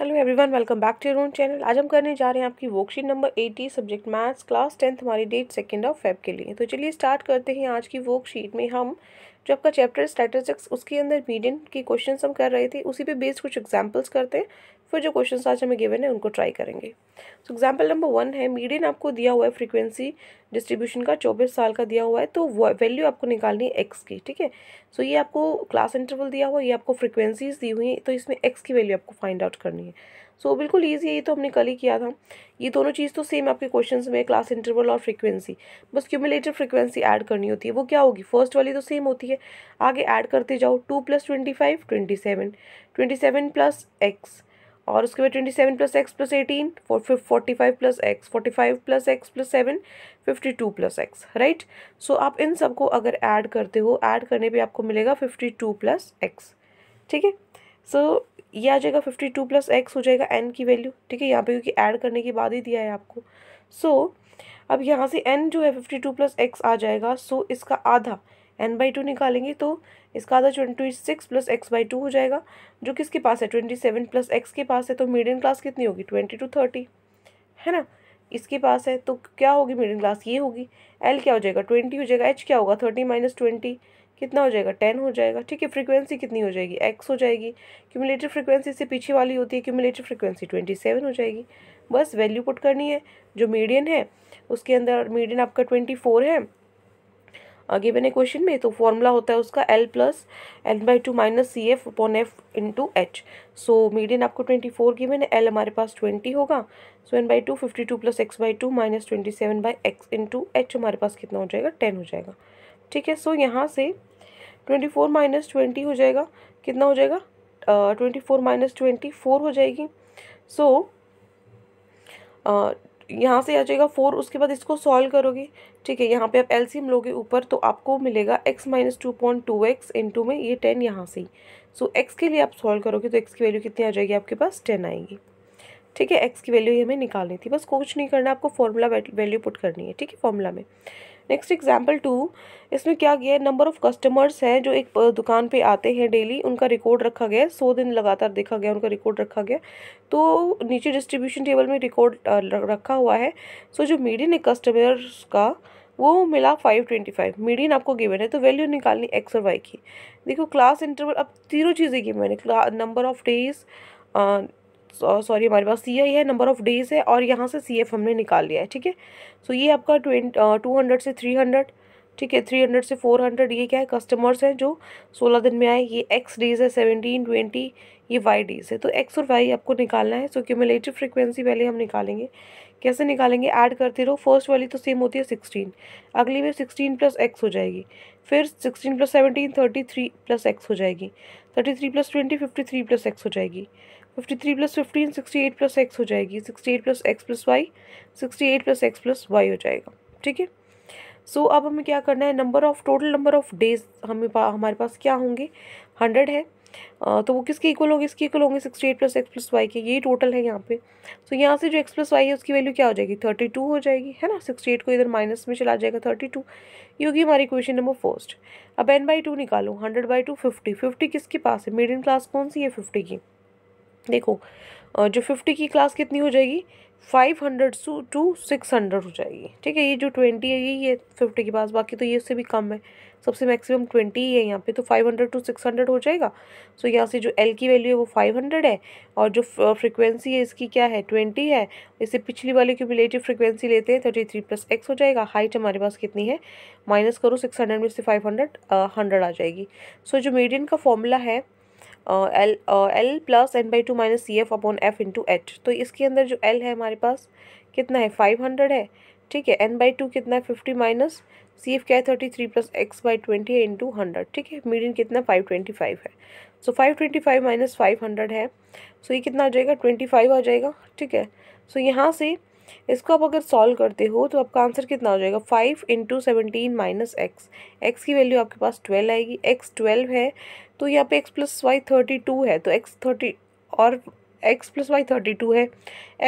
hello everyone welcome back to your own channel आज हम करने जा रहे हैं आपकी worksheet number eighty subject maths class tenth हमारी डेट सेकेंड ऑफ फेब के लिए तो चलिए स्टार्ट करते हैं आज की वर्कशीट में हम जो आपका चैप्टर स्टैटिस्टिक्स उसके अंदर मीडियन के क्वेश्चन हम कर रहे थे उसी पे बेस्ड कुछ एग्जाम्पल्स करते हैं फिर जो क्वेश्चन आज हमें गिवन है उनको ट्राई करेंगे सो एग्जाम्पल नंबर वन है मीडियन आपको दिया हुआ है फ्रीक्वेंसी डिस्ट्रीब्यूशन का चौबीस साल का दिया हुआ है तो वैल्यू आपको निकालनी है एक्स की ठीक है सो ये आपको क्लास इंटरवल दिया हुआ है ये आपको फ्रीक्वेंसीज दी हुई हैं तो इसमें एक्स की वैल्यू आपको फाइंड आउट करनी है सो so, बिल्कुल ईजी है ये तो हमने कल ही किया था ये दोनों चीज़ तो सेम आपके क्वेश्चन में क्लास इंटरवल और फ्रीक्वेंसी बस क्यूमुलेटिव फ्रीक्वेंसी ऐड करनी होती है वो क्या होगी फर्स्ट वाली तो सेम होती है आगे ऐड करते जाओ two plus twenty five twenty seven twenty seven plus x और उसके बाद twenty seven plus x plus eighteen four forty five plus x forty five plus x plus seven fifty two plus x right so आप इन सबको अगर add करते हो add करने पे आपको मिलेगा फिफ्टी टू प्लस एक्स ठीक है सो ये आ जाएगा फिफ्टी टू प्लस एक्स हो जाएगा एन की वैल्यू ठीक है यहाँ पे क्योंकि ऐड करने के बाद ही दिया है आपको सो so, अब यहाँ से एन जो है फिफ्टी टू प्लस एक्स आ जाएगा सो so इसका आधा एन बाई टू निकालेंगे तो इसका आधा twenty six plus x by two हो जाएगा जो किसके पास है ट्वेंटी सेवन प्लस एक्स के पास है तो मीडियम क्लास कितनी होगी ट्वेंटी टू थर्टी है ना इसके पास है तो क्या होगी मीडियम क्लास ये होगी एल क्या हो जाएगा ट्वेंटी हो जाएगा एच क्या होगा थर्टी माइनस ट्वेंटी कितना हो जाएगा टेन हो जाएगा ठीक है फ्रीक्वेंसी कितनी हो जाएगी एक्स हो जाएगी क्यूमुलेटिव फ्रीक्वेंसी से पीछे वाली होती है क्यूमुलेटिव फ्रीक्वेंसी ट्वेंटी सेवन हो जाएगी बस वैल्यू पुट करनी है जो मीडियन है उसके अंदर मीडियन आपका ट्वेंटी फोर है आगे बने क्वेश्चन में तो फॉर्मूला होता है उसका l plus N by two minus c f upon f into h so median आपको ट्वेंटी फोर की है एल हमारे पास ट्वेंटी होगा so n by two fifty two plus x by two minus twenty seven by x two h हमारे पास कितना हो जाएगा टेन हो जाएगा ठीक है सो so, यहाँ से ट्वेंटी फोर माइनस ट्वेंटी हो जाएगा कितना हो जाएगा twenty four minus twenty four हो जाएगी सो so, uh, यहाँ से आ जाएगा फोर उसके बाद इसको सॉल्व करोगे ठीक है यहाँ पे आप एलसीएम लोगे ऊपर तो आपको मिलेगा x minus two point two x into में ये टेन यहाँ से ही सो so, एक्स के लिए आप सॉल्व करोगे तो एक्स की वैल्यू कितनी आ जाएगी आपके पास टेन आएगी ठीक है एक्स की वैल्यू हमें निकालनी थी बस कुछ नहीं करना आपको फॉर्मूला वैल्यू पुट करनी है ठीक है फॉर्मूला में नेक्स्ट एग्जाम्पल टू इसमें क्या गया है नंबर ऑफ़ कस्टमर्स हैं जो एक दुकान पे आते हैं डेली उनका रिकॉर्ड रखा गया सौ दिन लगातार देखा गया उनका रिकॉर्ड रखा गया तो नीचे डिस्ट्रीब्यूशन टेबल में रिकॉर्ड रखा हुआ है सो so, जो मीडियन है कस्टमर्स का वो मिला फाइव ट्वेंटी फाइव मीडियन आपको गिवन है तो वैल्यू निकालनी एक्स और वाई की देखो क्लास इंटरवल अब तीनों चीज़ें गिवन है नंबर ऑफ डेज सॉरी हमारे पास सी आई है नंबर ऑफ़ डेज है और यहाँ से सी एफ हमने निकाल लिया है ठीक है सो ये आपका टू हंड्रेड से थ्री हंड्रेड ठीक है थ्री हंड्रेड से फोर हंड्रेड ये क्या है कस्टमर्स हैं जो सोलह दिन में आए ये एक्स डेज है सेवनटीन ट्वेंटी ये वाई डेज है तो एक्स और वाई आपको निकालना है सो क्यूमुलेटिव फ्रिक्वेंसी पहले हम निकालेंगे कैसे निकालेंगे ऐड करते रहो फर्स्ट वाली तो सेम होती है सिक्सटीन अगली में सिक्सटीन प्लस एक्स हो जाएगी फिर sixteen plus seventeen thirty three plus x हो जाएगी thirty three plus twenty fifty three plus x हो जाएगी fifty three plus fifteen sixty eight plus x हो जाएगी sixty eight plus x plus y sixty eight plus x plus y हो जाएगा ठीक है सो अब हमें क्या करना है number of total number of days हमें पा, हमारे पास क्या होंगे हंड्रेड है आ, तो वो किसके इक्वल होंगे इसके इक्वल होंगे sixty eight plus x plus y के यही टोटल है यहाँ पे तो so, यहाँ से जो एक्स प्लस वाई है उसकी वैल्यू क्या हो जाएगी थर्टी टू हो जाएगी है ना सिक्सटी एट को इधर माइनस में चला जाएगा थर्टी टू ये होगी हमारी क्वेश्चन नंबर फर्स्ट अब एन बाई टू निकालो hundred by two fifty fifty किसके पास है मिडिल क्लास कौन सी है फिफ्टी की देखो जो फिफ्टी की क्लास कितनी हो जाएगी five hundred to to six hundred हो जाएगी ठीक है ये जो ट्वेंटी है ये ये फिफ्टी के पास बाकी तो ये उससे भी कम है सबसे मैक्सिमम ट्वेंटी ही है यहाँ पे तो five hundred to six hundred हो जाएगा सो यहाँ से जो एल की वैल्यू है वो फाइव हंड्रेड है और जो फ्रिक्वेंसी है इसकी क्या है ट्वेंटी है इससे पिछली वाले की रिलेटिव फ्रिक्वेंसी लेते हैं थर्टी थ्री प्लस एक्स हो जाएगा हाइट हमारे पास कितनी है माइनस करो सिक्स हंड्रेड में से फाइव हंड्रेड हंड्रेड आ जाएगी सो so, जो मीडियन का फॉर्मूला है l l plus N by two minus c f upon f into h तो इसके अंदर जो एल है हमारे पास कितना है फाइव हंड्रेड है ठीक है एन बाई टू कितना है फिफ्टी माइनस सी एफ क्या है thirty three plus x by twenty है इंटू हंड्रेड ठीक है मीडियन कितना है फाइव ट्वेंटी फाइव है so five twenty five minus five hundred है सो so, ये कितना आ जाएगा ट्वेंटी फाइव आ जाएगा ठीक है सो so, यहाँ से इसको आप अगर सॉल्व करते हो तो आपका आंसर कितना हो जाएगा five into seventeen minus x x की वैल्यू आपके पास ट्वेल्व आएगी एक्स ट्वेल्व है तो यहाँ पे x plus y thirty two है तो एक्स थर्टी और x plus y thirty two है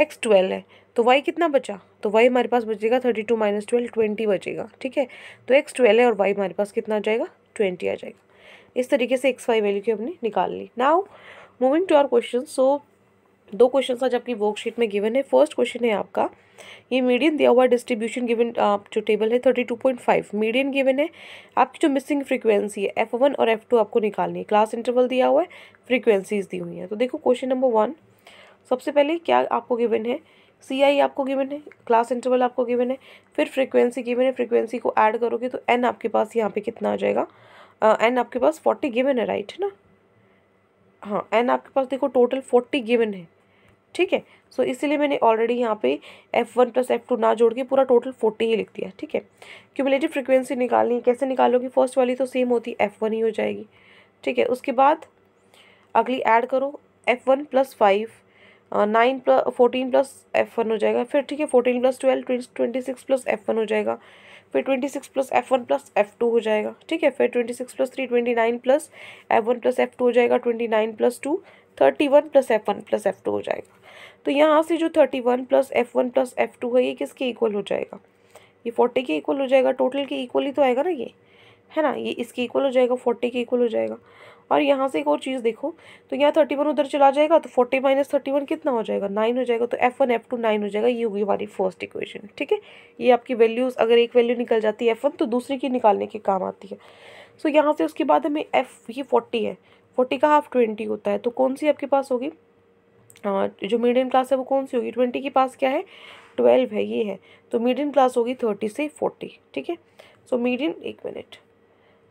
एक्स ट्वेल्व है तो वाई कितना बचा तो वाई हमारे पास बचेगा thirty two minus twelve twenty बचेगा ठीक है तो एक्स ट्वेल्व है और वाई हमारे पास कितना आ जाएगा ट्वेंटी आ जाएगा इस तरीके से एक्स वाई वैल्यू की हमने निकाल ली now moving to our question so दो क्वेश्चन आज आपकी वर्कशीट में गिवन है फर्स्ट क्वेश्चन है आपका ये मीडियन दिया हुआ डिस्ट्रीब्यूशन गिवन जो टेबल है thirty two point five median given है आपकी जो मिसिंग फ्रीक्वेंसी है एफ वन और एफ टू आपको निकालनी है क्लास इंटरवल दिया हुआ है फ्रीक्वेंसीज दी हुई हैं तो देखो क्वेश्चन नंबर वन सबसे पहले क्या आपको गिवन है सी आई आपको गिवन है क्लास इंटरवल आपको गिवन है फिर फ्रीक्वेंसी गिवन है फ्रीक्वेंसी को ऐड करोगे तो एन आपके पास यहाँ पे कितना आ जाएगा एन uh, आपके पास फोर्टी गिवन है राइट है ना हाँ एन आपके पास देखो टोटल फोर्टी गिवन है ठीक है सो so, इसीलिए मैंने ऑलरेडी यहाँ पे f one plus f two ना जोड़ के पूरा टोटल फोर्टी ही लिख दिया ठीक है क्यूमुलेटिव फ्रिक्वेंसी निकालनी है कैसे निकालोगी फर्स्ट वाली तो सेम होती है एफ़ वन ही हो जाएगी ठीक है उसके बाद अगली ऐड करो f one plus five nine plus fourteen plus f one हो जाएगा फिर ठीक है fourteen plus twelve twenty six plus f one हो जाएगा फिर twenty six plus f one plus f two हो जाएगा ठीक है फिर twenty six plus three twenty nine plus f one plus f two हो जाएगा twenty nine plus two thirty one plus f one plus f two हो जाएगा तो यहाँ से जो thirty one plus f one plus f two है ये किसके इक्वल हो जाएगा ये फोर्टी के इक्वल हो जाएगा टोटल के इक्वल ही तो आएगा ना ये है ना ये इसके इक्वल हो जाएगा फोर्टी के इक्वल हो जाएगा और यहाँ से एक और चीज़ देखो तो यहाँ थर्टी वन उधर चला जाएगा तो फोर्टी माइनस थर्टी वन कितना हो जाएगा नाइन हो जाएगा तो f one f two nine हो जाएगा ये होगी हमारी फर्स्ट इक्वेशन ठीक है ये आपकी वैल्यूज़ अगर एक वैल्यू निकल जाती है एफ़ वन तो दूसरी की निकालने के काम आती है सो so, यहाँ से उसके बाद हमें एफ़ ये फोर्टी है फोर्टी का हाफ ट्वेंटी होता है तो कौन सी आपके पास होगी जो मीडियम क्लास है वो कौन सी होगी ट्वेंटी के पास क्या है ट्वेल्व है ये है तो मीडियम क्लास होगी थर्टी से फोर्टी ठीक है सो मीडियम एक मिनट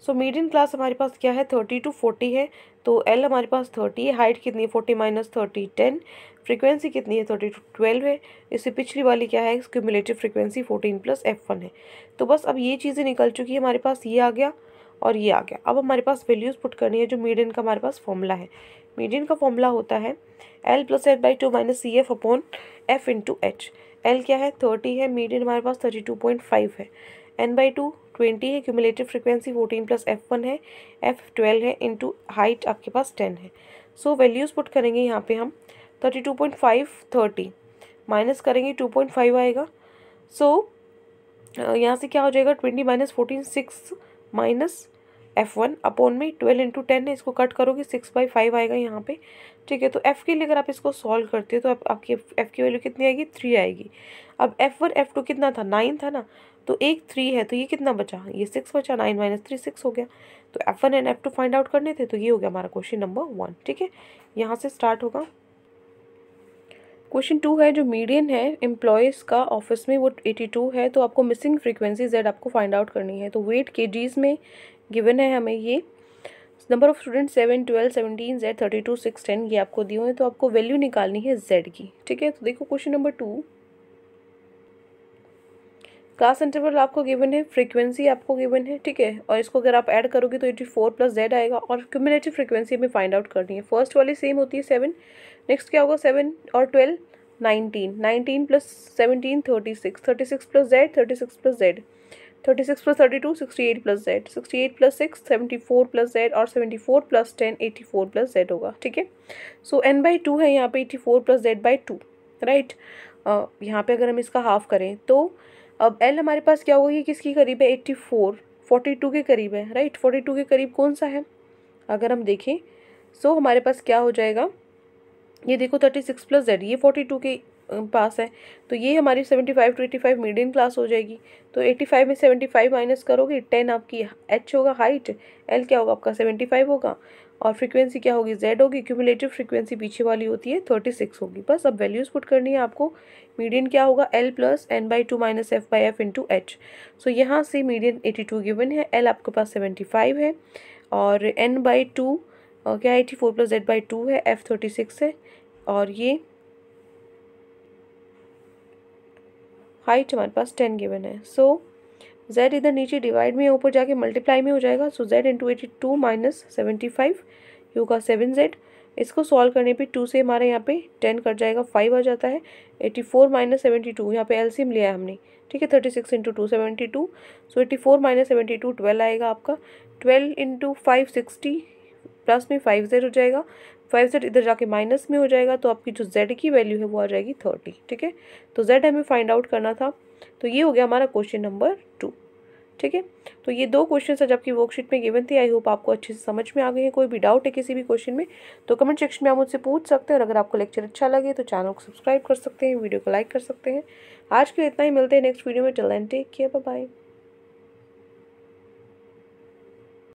सो मीडियम क्लास हमारे पास क्या है थर्टी टू फोर्टी है तो एल हमारे पास थर्टी है हाइट कितनी है forty minus thirty ten frequency कितनी है थर्टी टू ट्वेल्व है इससे पिछली वाली क्या है cumulative frequency fourteen plus f one है तो बस अब ये चीज़ें निकल चुकी है हमारे पास ये आ गया और ये आ गया अब हमारे पास वैल्यूज़ पुट करनी है जो मीडियन का हमारे पास फॉर्मूला है मीडियन का फॉर्मूला होता है l plus f by two minus c f upon f into h l क्या है थर्टी है मीडियन हमारे पास थर्टी टू पॉइंट फाइव है एन बाई टू ट्वेंटी है cumulative frequency fourteen plus f one है एफ ट्वेल्व है into height आपके पास टेन है सो वैल्यूज़ पुट करेंगे यहाँ पे हम thirty two point five thirty minus करेंगे टू पॉइंट फाइव आएगा सो so, यहाँ से क्या हो जाएगा twenty minus fourteen six minus f one upon में ट्वेल्व इंटू टेन है इसको कट करोगे सिक्स बाई फाइव आएगा यहाँ पे ठीक है तो एफ़ के लिए अगर आप इसको सॉल्व करते हो तो आप, आपकी एफ़ की वैल्यू कितनी आएगी थ्री आएगी अब एफ़ वन एफ़ टू कितना था नाइन था ना तो एक थ्री है तो ये कितना बचा ये सिक्स बचा नाइन माइनस थ्री सिक्स हो गया तो f one and f two find out करने थे तो ये हो गया हमारा क्वेश्चन नंबर वन ठीक है यहाँ से स्टार्ट होगा क्वेश्चन टू है जो मीडियन है एम्प्लॉयज़ का ऑफिस में वो एटी टू है तो आपको मिसिंग फ्रीक्वेंसी जेड आपको फाइंड आउट करनी है तो वेट के जीज में गिवन है हमें ये number of student seven twelve seventeen z thirty two six ten ये आपको दिए हुए हैं तो आपको वैल्यू निकालनी है जेड की ठीक है तो देखो question number two class interval आपको गिवन है फ्रीक्वेंसी आपको गिवन है ठीक है और इसको अगर आप ऐड करोगे तो एटी फोर प्लस जेड आएगा और क्यूमुलेटिव फ्रीक्वेंसी हमें फाइंड आउट करनी है फर्स्ट वाली सेम होती है सेवन नेक्स्ट क्या होगा सेवन और twelve nineteen nineteen plus seventeen thirty six thirty six plus Z thirty six plus Z thirty six plus thirty two sixty eight plus Z sixty eight plus six seventy four plus Z और seventy four plus ten eighty four plus Z होगा ठीक है सो n by two है यहाँ पे eighty four plus Z by two right यहाँ पे अगर हम इसका हाफ करें तो अब एल हमारे पास क्या होगा ये किसके करीब है एट्टी फोर फोर्टी टू के करीब है राइट फोर्टी टू के करीब कौन सा है अगर हम देखें सो so, हमारे पास क्या हो जाएगा ये देखो थर्टी सिक्स प्लस जेड ये फोर्टी टू के पास है तो ये हमारी seventy five two eighty five medium class हो जाएगी तो एटी फाइव में सेवेंटी फाइव माइनस करोगे टेन आपकी एच होगा हाइट एल क्या होगा आपका सेवेंटी फाइव होगा और फ्रीक्वेंसी क्या होगी जेड होगी क्यूमुलेटिव फ्रीक्वेंसी पीछे वाली होती है थर्टी सिक्स होगी बस अब वैल्यूज़ पुट करनी है आपको मीडियन क्या होगा L plus N by two minus F by F into H so यहाँ से मीडियन एटी टू गिवन है एल आपके पास सेवेंटी फाइव है और एन बाई टू और क्या आई four plus Z by two है एफ थर्टी सिक्स है और ये हाइट हमारे पास टेन गिवन है सो जेड इधर नीचे डिवाइड में ऊपर जाके मल्टीप्लाई में हो जाएगा so Z into eighty two minus seventy five यू का सेवन जेड इसको सॉल्व करने पे टू से हमारे यहाँ पे टेन कट जाएगा फाइव आ जाता है eighty four minus seventy two यहाँ पे एलसीएम लिया है हमने ठीक है thirty six into two seventy two so eighty four minus seventy two twelve आएगा आपका twelve into five sixty plus में फाइव जेड हो जाएगा फाइव जेड इधर जाके माइनस में हो जाएगा तो आपकी जो जेड की वैल्यू है वो आ जाएगी थर्टी ठीक है तो जेड हमें फाइंड आउट करना था तो ये हो गया हमारा क्वेश्चन नंबर टू ठीक है तो ये दो क्वेश्चन आज आपकी वर्कशीट में गिवन थी आई होप आपको अच्छे से समझ में आ गए हैं कोई भी डाउट है किसी भी क्वेश्चन में तो कमेंट सेक्शन में आप मुझसे पूछ सकते हैं और अगर आपको लेक्चर अच्छा लगे तो चैनल को सब्सक्राइब कर सकते हैं वीडियो को लाइक कर सकते हैं आज के लिए इतना ही मिलते हैं नेक्स्ट वीडियो में टेक किया बाय